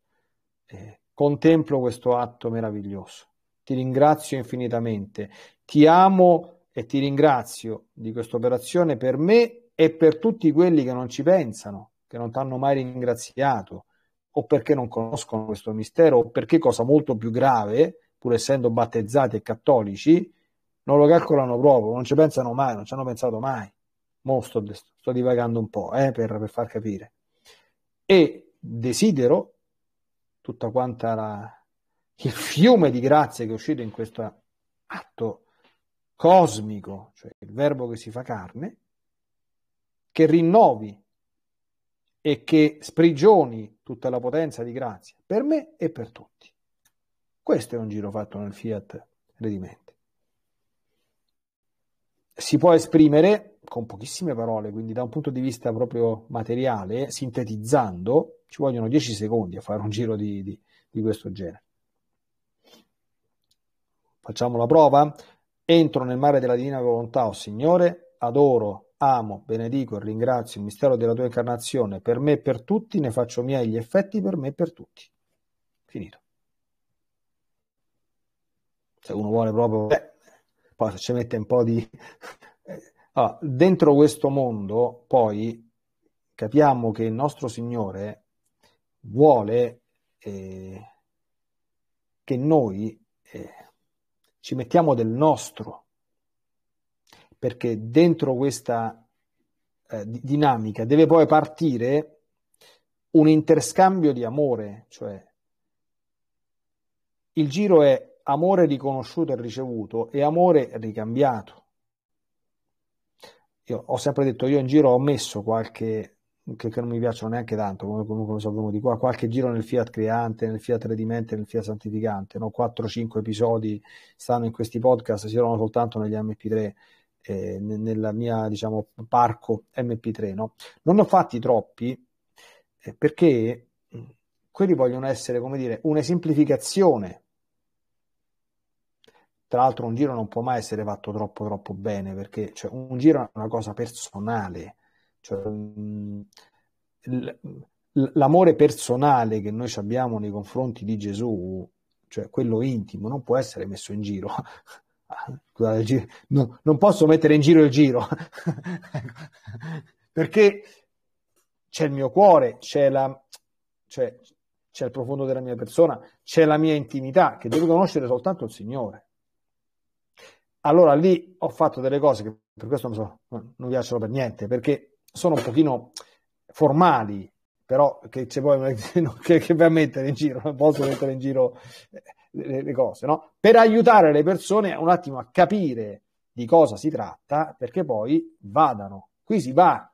Eh, contemplo questo atto meraviglioso, ti ringrazio infinitamente, ti amo e ti ringrazio di questa operazione per me e per tutti quelli che non ci pensano, che non ti hanno mai ringraziato o perché non conoscono questo mistero o perché cosa molto più grave, pur essendo battezzati e cattolici, non lo calcolano proprio, non ci pensano mai, non ci hanno pensato mai. Mo sto, sto divagando un po' eh, per, per far capire. E desidero tutta quanta la, il fiume di grazie che è uscito in questo atto cosmico, cioè il verbo che si fa carne, che rinnovi e che sprigioni tutta la potenza di grazia per me e per tutti. Questo è un giro fatto nel fiat redimente. Si può esprimere con pochissime parole, quindi da un punto di vista proprio materiale, sintetizzando, ci vogliono 10 secondi a fare un giro di, di, di questo genere. Facciamo la prova? Entro nel mare della divina volontà, o oh Signore, adoro, amo, benedico e ringrazio il mistero della tua incarnazione per me e per tutti, ne faccio miei gli effetti per me e per tutti. Finito. Se uno vuole proprio... Beh, poi se ci mette un po' di... Eh, allora, ah, dentro questo mondo, poi, capiamo che il nostro Signore vuole eh, che noi... Eh, ci mettiamo del nostro, perché dentro questa eh, dinamica deve poi partire un interscambio di amore, cioè il giro è amore riconosciuto e ricevuto e amore ricambiato. Io ho sempre detto, io in giro ho messo qualche che, che non mi piacciono neanche tanto, come, come, come sono venuti qua, qualche giro nel Fiat Creante, nel Fiat Redimente, nel Fiat Santificante, no? 4-5 episodi stanno in questi podcast, si trovano soltanto negli MP3, eh, nella mia, diciamo, parco MP3, no? Non ne ho fatti troppi, eh, perché mm, quelli vogliono essere, come dire, un'esemplificazione. tra l'altro un giro non può mai essere fatto troppo troppo bene perché cioè, un giro è una cosa personale cioè, mm, l'amore personale che noi abbiamo nei confronti di Gesù, cioè quello intimo, non può essere messo in giro. non posso mettere in giro il giro, perché c'è il mio cuore, c'è, la, c'è, cioè, c'è il profondo della mia persona, c'è la mia intimità, che devo conoscere soltanto il Signore. Allora lì ho fatto delle cose che per questo non, so, non, non piacciono per niente, perché sono un pochino formali, però che, se poi, che, che vai a mettere in giro, non posso mettere in giro eh, le, le cose, no? Per aiutare le persone un attimo a capire di cosa si tratta, perché poi vadano. Qui si va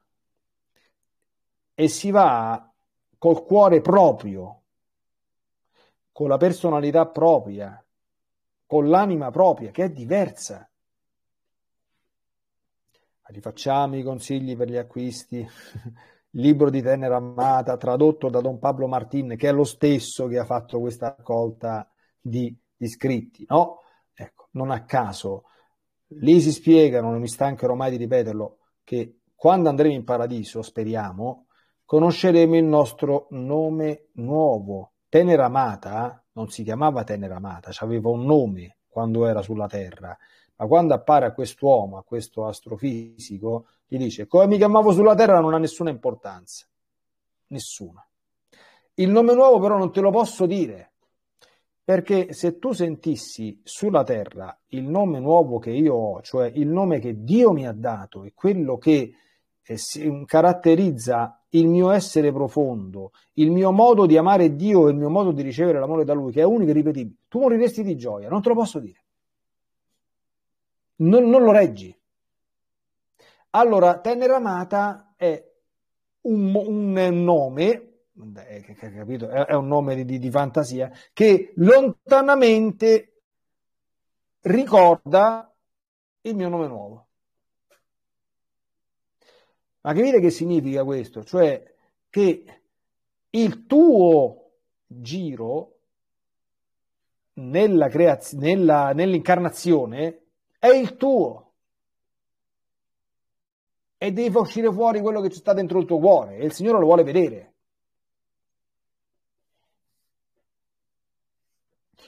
e si va col cuore proprio, con la personalità propria, con l'anima propria, che è diversa. Rifacciamo i consigli per gli acquisti. Il libro di Tenera Amata, tradotto da Don Pablo Martin, che è lo stesso che ha fatto questa raccolta di iscritti, no? Ecco, non a caso. Lì si spiegano, non mi stancherò mai di ripeterlo, che quando andremo in paradiso, speriamo, conosceremo il nostro nome nuovo. Tenera Amata non si chiamava Tenera Amata, aveva un nome quando era sulla terra ma quando appare a quest'uomo, a questo astrofisico, gli dice come mi chiamavo sulla Terra non ha nessuna importanza. Nessuna. Il nome nuovo però non te lo posso dire, perché se tu sentissi sulla terra il nome nuovo che io ho, cioè il nome che Dio mi ha dato e quello che eh, si, mm, caratterizza il mio essere profondo, il mio modo di amare Dio e il mio modo di ricevere l'amore da Lui, che è unico e ripetibile, tu moriresti di gioia, non te lo posso dire non, non lo reggi. Allora, Tenera Amata è un, un nome eh, capito? È, un nome di, di, fantasia, che lontanamente ricorda il mio nome nuovo. Ma capite che significa questo? Cioè che il tuo giro nella creaz- nella, nell'incarnazione è il tuo. E devi far uscire fuori quello che ci sta dentro il tuo cuore e il Signore lo vuole vedere.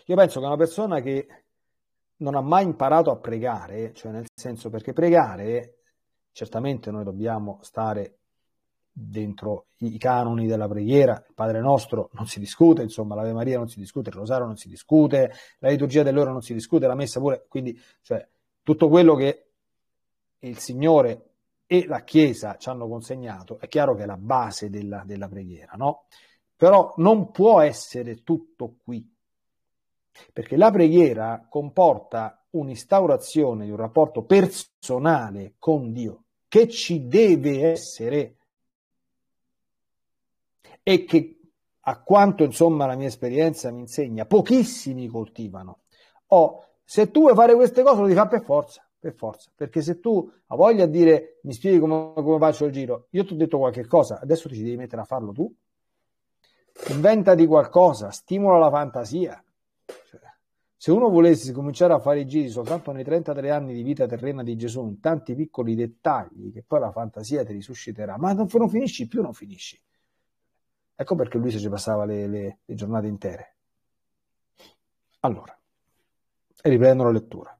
Io penso che una persona che non ha mai imparato a pregare, cioè nel senso perché pregare, certamente noi dobbiamo stare dentro i canoni della preghiera, il Padre nostro non si discute, insomma l'Ave Maria non si discute, il Rosario non si discute, la liturgia dell'ora non si discute, la messa pure, quindi cioè, tutto quello che il Signore e la Chiesa ci hanno consegnato è chiaro che è la base della, della preghiera, no? Però non può essere tutto qui, perché la preghiera comporta un'instaurazione di un rapporto personale con Dio che ci deve essere e che a quanto insomma la mia esperienza mi insegna pochissimi coltivano. Ho se tu vuoi fare queste cose lo devi fare per forza, per forza, perché se tu hai voglia di dire mi spieghi come, come faccio il giro, io ti ho detto qualche cosa, adesso ti ci devi mettere a farlo tu. Inventati qualcosa, stimola la fantasia. Cioè, se uno volesse cominciare a fare i giri soltanto nei 33 anni di vita terrena di Gesù, in tanti piccoli dettagli che poi la fantasia ti risusciterà, ma non, non finisci più, non finisci. Ecco perché lui se ci passava le, le, le giornate intere. Allora, e riprendo la lettura.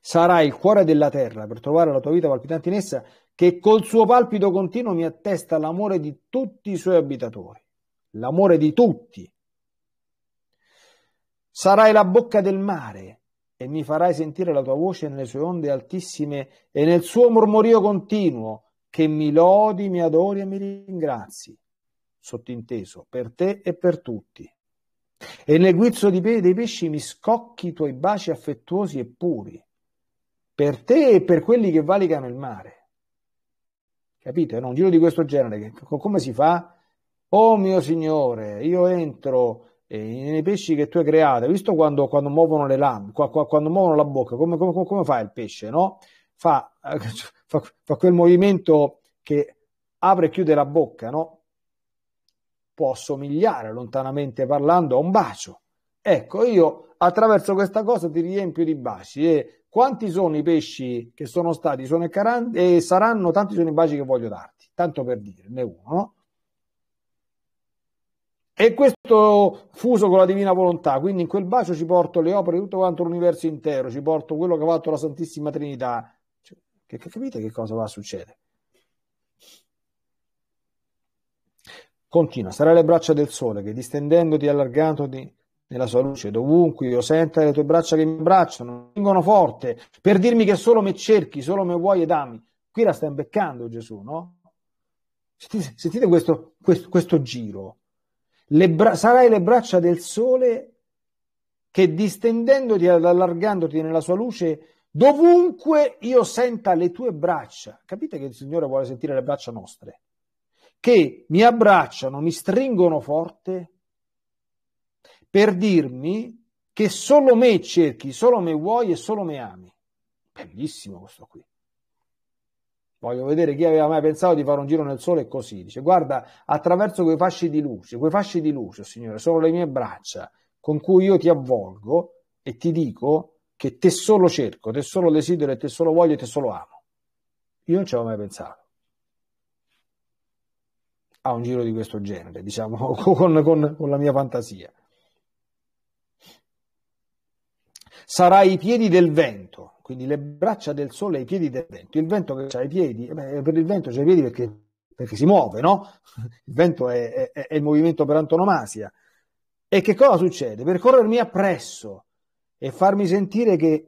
Sarai il cuore della terra per trovare la tua vita palpitante in essa che col suo palpito continuo mi attesta l'amore di tutti i suoi abitatori, l'amore di tutti. Sarai la bocca del mare e mi farai sentire la tua voce nelle sue onde altissime e nel suo mormorio continuo che mi lodi, mi adori e mi ringrazi, sottinteso, per te e per tutti. E nel guizzo pe- dei pesci mi scocchi i tuoi baci affettuosi e puri, per te e per quelli che valicano il mare. Capite? No? Un giro di questo genere, che, come si fa? Oh mio Signore, io entro eh, nei pesci che tu hai creato, hai visto quando, quando muovono le lame, quando muovono la bocca, come, come, come fa il pesce, no? Fa, fa, fa, quel movimento che apre e chiude la bocca, no? può somigliare lontanamente parlando a un bacio. Ecco, io attraverso questa cosa ti riempio di baci e quanti sono i pesci che sono stati, sono e, caran- e saranno, tanti sono i baci che voglio darti, tanto per dirne uno, no? E questo fuso con la divina volontà, quindi in quel bacio ci porto le opere di tutto quanto l'universo intero, ci porto quello che ha fatto la Santissima Trinità. Cioè, che, che capite che cosa va a succedere? Continua, sarai le braccia del sole che distendendoti e allargandoti nella sua luce, dovunque io senta le tue braccia che mi abbracciano, vengono forte per dirmi che solo me cerchi, solo me vuoi ed ami. Qui la stai imbeccando Gesù, no? Sentite, sentite questo, questo, questo, giro. Le bra- sarai le braccia del sole che distendendoti e allargandoti nella sua luce, dovunque io senta le tue braccia. Capite che il Signore vuole sentire le braccia nostre che mi abbracciano, mi stringono forte per dirmi che solo me cerchi, solo me vuoi e solo me ami. Bellissimo questo qui. Voglio vedere chi aveva mai pensato di fare un giro nel sole così. Dice, guarda, attraverso quei fasci di luce, quei fasci di luce, Signore, sono le mie braccia con cui io ti avvolgo e ti dico che te solo cerco, te solo desidero e te solo voglio e te solo amo. Io non ci avevo mai pensato a un giro di questo genere, diciamo, con, con, con la mia fantasia. Sarà i piedi del vento, quindi le braccia del sole ai piedi del vento. Il vento che ha i piedi, eh, beh, per il vento c'ha i piedi perché, perché, si muove, no? Il vento è, è, è il movimento per antonomasia. E che cosa succede? Per corrermi appresso e farmi sentire che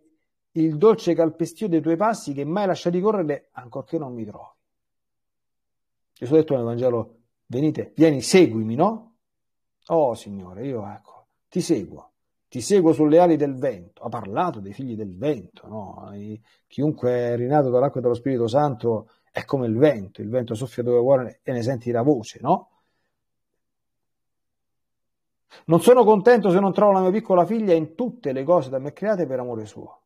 il dolce calpestio dei tuoi passi che mai lasciati correre, ancorché non mi trovi. Gesù ha detto nel Vangelo venite, vieni, seguimi, no? Oh Signore, io ecco, ti seguo, ti seguo sulle ali del vento. Ha parlato dei figli del vento, no? chiunque è rinato dall'acqua e dallo Spirito Santo è come il vento, il vento soffia dove vuole e ne senti la voce, no? Non sono contento se non trovo la mia piccola figlia in tutte le cose da me create per amore suo.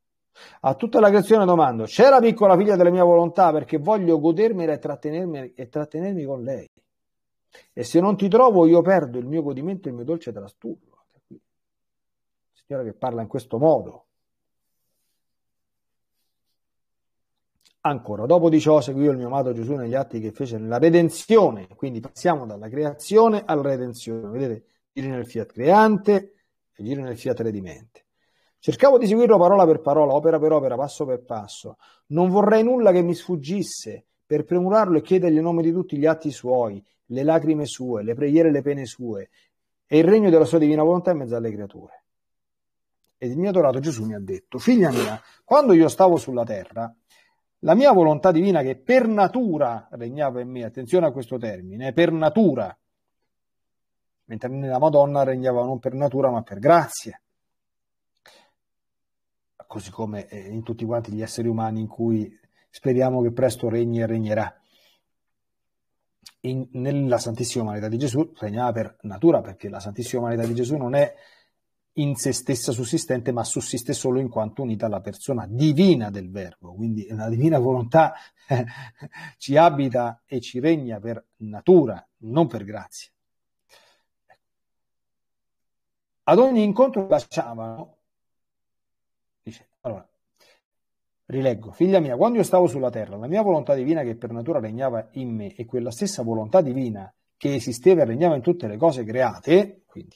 A tutta la creazione domando, c'è la piccola figlia della mia volontà perché voglio godermela e trattenermi, e trattenermi con lei. E se non ti trovo io perdo il mio godimento e il mio dolce della cioè, Signora che parla in questo modo. Ancora, dopo di ciò seguivo il mio amato Gesù negli atti che fece nella redenzione, quindi passiamo dalla creazione alla redenzione. Vedete, giri nel fiat creante e giri nel fiat redimente. Cercavo di seguirlo parola per parola, opera per opera, passo per passo. Non vorrei nulla che mi sfuggisse per premurarlo e chiedergli il nome di tutti gli atti suoi le lacrime sue, le preghiere e le pene sue, e il regno della sua divina volontà in mezzo alle creature. Ed il mio adorato Gesù mi ha detto, figlia mia, quando io stavo sulla terra, la mia volontà divina che per natura regnava in me, attenzione a questo termine, per natura, mentre nella Madonna regnava non per natura ma per grazia, così come eh, in tutti quanti gli esseri umani in cui speriamo che presto regni e regnerà in, nella Santissima Umanità di Gesù regnava per natura, perché la Santissima Umanità di Gesù non è in se stessa sussistente, ma sussiste solo in quanto unita alla persona divina del Verbo. Quindi la divina volontà ci abita e ci regna per natura, non per grazia. Ad ogni incontro baciavano. Dice, allora, Rileggo, figlia mia, quando io stavo sulla terra, la mia volontà divina che per natura regnava in me e quella stessa volontà divina che esisteva e regnava in tutte le cose create, quindi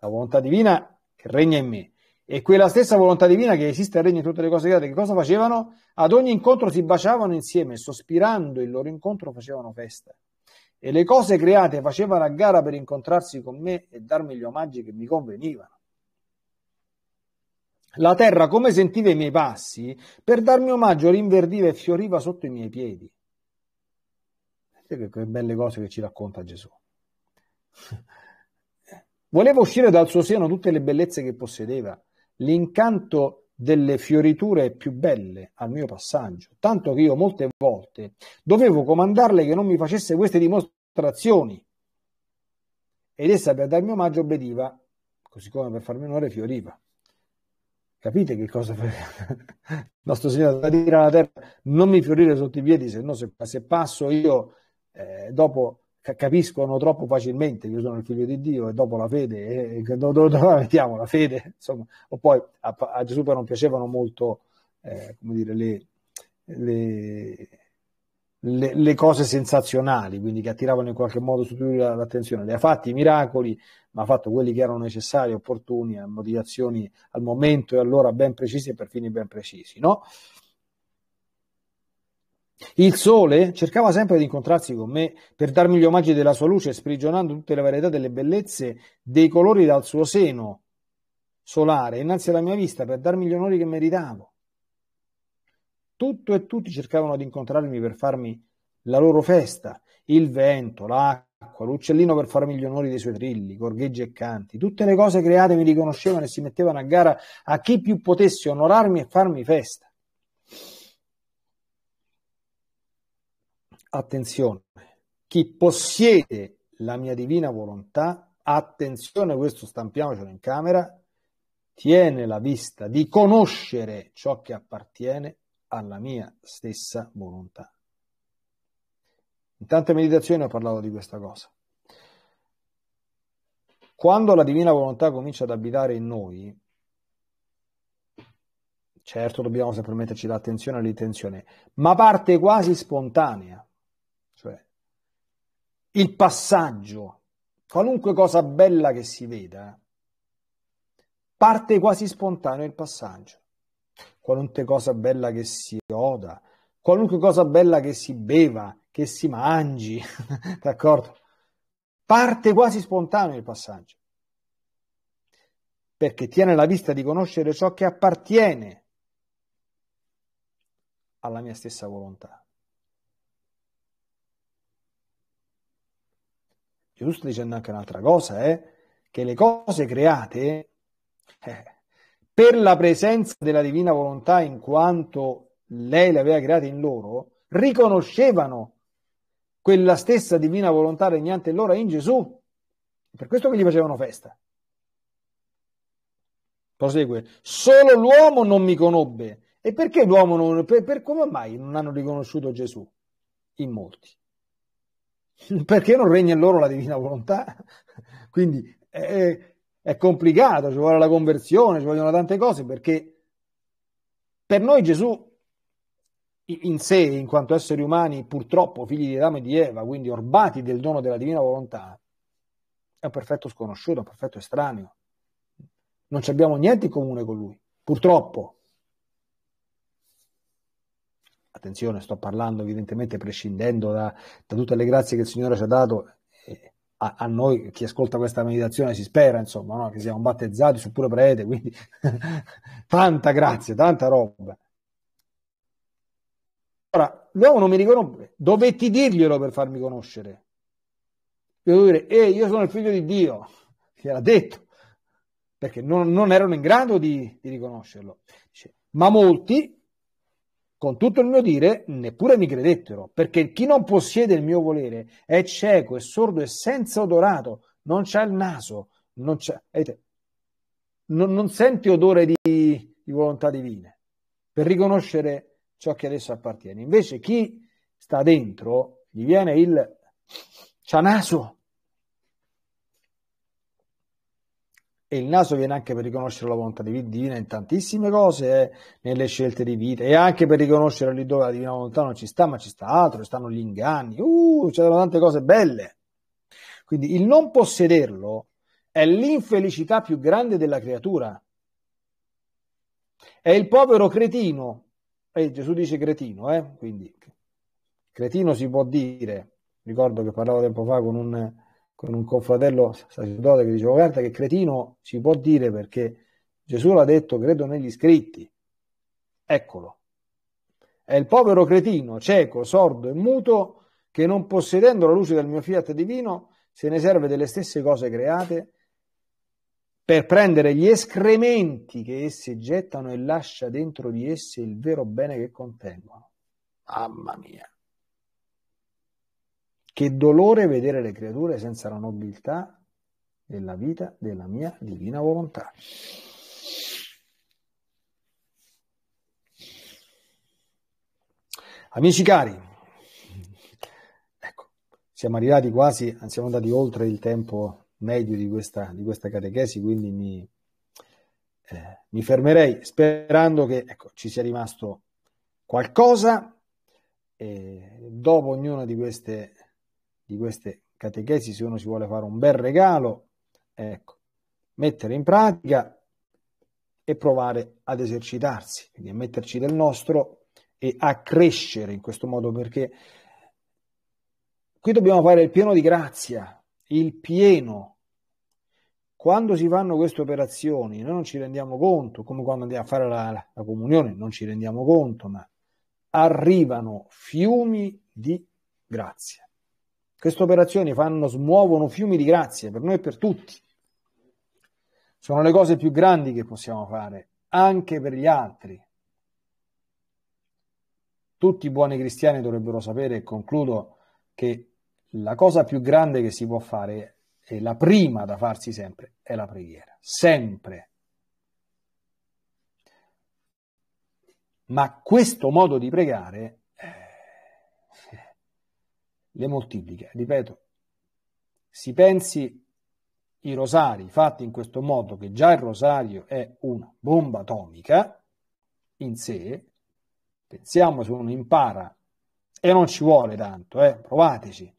la volontà divina che regna in me e quella stessa volontà divina che esiste e regna in tutte le cose create, che cosa facevano? Ad ogni incontro si baciavano insieme, sospirando il loro incontro facevano festa. E le cose create facevano a gara per incontrarsi con me e darmi gli omaggi che mi convenivano. La terra come sentiva i miei passi, per darmi omaggio rinverdiva e fioriva sotto i miei piedi. Vedete che belle cose che ci racconta Gesù. Voleva uscire dal suo seno tutte le bellezze che possedeva, l'incanto delle fioriture più belle al mio passaggio, tanto che io molte volte dovevo comandarle che non mi facesse queste dimostrazioni. Ed essa per darmi omaggio obbediva, così come per farmi onore fioriva. Capite che cosa fa? Nostro Signore da dire alla terra, non mi fiorire sotto i piedi, se no se, se passo io eh, dopo capiscono troppo facilmente che io sono il figlio di Dio e dopo la fede, eh, dove, dove mettiamo la fede? Insomma, o poi a, a Gesù però non piacevano molto eh, come dire, le, le le, le, cose sensazionali, quindi che attiravano in qualche modo su lui l'attenzione. Le ha fatti i miracoli, ma ha fatto quelli che erano necessari, opportuni, a motivazioni al momento e allora ben precise e per fini ben precisi. No? Il sole cercava sempre di incontrarsi con me per darmi gli omaggi della sua luce, sprigionando tutte le varietà delle bellezze dei colori dal suo seno solare innanzi alla mia vista per darmi gli onori che meritavo. Tutto e tutti cercavano di incontrarmi per farmi la loro festa, il vento, l'acqua, l'uccellino per farmi gli onori dei suoi trilli, gorgheggi e canti, tutte le cose create mi riconoscevano e si mettevano a gara a chi più potesse onorarmi e farmi festa. Attenzione, chi possiede la mia divina volontà, attenzione, questo stampiamocelo in camera, tiene la vista di conoscere ciò che appartiene alla mia stessa volontà. In tante meditazioni ho parlato di questa cosa. Quando la divina volontà comincia ad abitare in noi, certo dobbiamo sempre metterci l'attenzione all'intenzione, ma parte quasi spontanea, cioè il passaggio, qualunque cosa bella che si veda, parte quasi spontaneo il passaggio qualunque cosa bella che si oda, qualunque cosa bella che si beva, che si mangi, d'accordo? Parte quasi spontaneo il passaggio, perché tiene la vista di conoscere ciò che appartiene alla mia stessa volontà. Gesù sta dicendo anche un'altra cosa, eh? che le cose create eh, per la presenza della divina volontà in quanto lei l'aveva creata in loro, riconoscevano quella stessa divina volontà regnante in loro in Gesù. Per questo che gli facevano festa. Prosegue, solo l'uomo non mi conobbe. E perché l'uomo non... Per, per come mai non hanno riconosciuto Gesù? In molti. Perché non regna in loro la divina volontà? Quindi eh, è complicato, ci vuole la conversione, ci vogliono tante cose perché per noi Gesù in sé, in quanto esseri umani, purtroppo figli di Adamo e di Eva, quindi orbati del dono della divina volontà, è un perfetto sconosciuto, un perfetto estraneo. Non abbiamo niente in comune con lui, purtroppo. Attenzione, sto parlando evidentemente prescindendo da, da tutte le grazie che il Signore ci ha dato, a, a, noi, chi ascolta questa meditazione, si spera, insomma, no? che siamo battezzati, su pure prete, quindi tanta grazia, tanta roba. Ora, l'uomo non mi riconosce, dovetti dirglielo per farmi conoscere. Io devo dire, eh, io sono il figlio di Dio, gliel'ha detto, perché non, non erano in grado di, di riconoscerlo. Dice, ma molti con tutto il mio dire, neppure mi credettero, perché chi non possiede il mio volere è cieco, è sordo e senza odorato, non c'ha il naso, non, c'ha, non, non sente odore di, di volontà divina per riconoscere ciò che adesso appartiene. Invece chi sta dentro gli viene il cianaso, e il naso viene anche per riconoscere la volontà divina in tantissime cose, eh, nelle scelte di vita, e anche per riconoscere lì dove la divina volontà non ci sta, ma ci sta altro, ci stanno gli inganni, uh, c'erano tante cose belle. Quindi il non possederlo è l'infelicità più grande della creatura. È il povero cretino, e eh, Gesù dice cretino, eh? quindi cretino si può dire, ricordo che parlavo tempo fa con un con un confratello sacerdote che diceva oh, guarda che cretino si può dire perché Gesù l'ha detto credo negli scritti. Eccolo. È il povero cretino, cieco, sordo e muto, che non possedendo la luce del mio fiat divino, se ne serve delle stesse cose create per prendere gli escrementi che esse gettano e lascia dentro di esse il vero bene che contengono. Mamma mia. Che dolore vedere le creature senza la nobiltà della vita della mia divina volontà. Amici cari, ecco, siamo arrivati quasi, siamo andati oltre il tempo medio di questa, di questa catechesi, quindi mi, eh, mi fermerei sperando che ecco, ci sia rimasto qualcosa. E dopo ognuna di queste di queste catechesi, se uno si vuole fare un bel regalo, ecco, mettere in pratica e provare ad esercitarsi, quindi a metterci del nostro e a crescere in questo modo, perché qui dobbiamo fare il pieno di grazia, il pieno. Quando si fanno queste operazioni noi non ci rendiamo conto, come quando andiamo a fare la, la comunione non ci rendiamo conto, ma arrivano fiumi di grazia. Queste operazioni fanno, smuovono fiumi di grazie per noi e per tutti. Sono le cose più grandi che possiamo fare, anche per gli altri. Tutti i buoni cristiani dovrebbero sapere, e concludo, che la cosa più grande che si può fare, e la prima da farsi sempre, è la preghiera. Sempre. Ma questo modo di pregare le moltiplica. Ripeto, si pensi i rosari fatti in questo modo, che già il rosario è una bomba atomica in sé, pensiamo se uno impara, e non ci vuole tanto, eh, provateci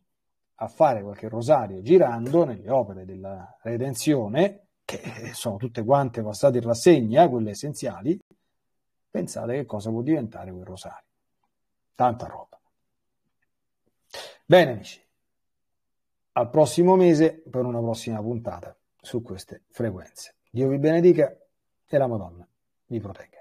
a fare qualche rosario girando nelle opere della redenzione, che sono tutte quante passate in rassegna, quelle essenziali, pensate che cosa può diventare quel rosario. Tanta roba. Bene amici, al prossimo mese per una prossima puntata su queste frequenze. Dio vi benedica e la Madonna vi protegga.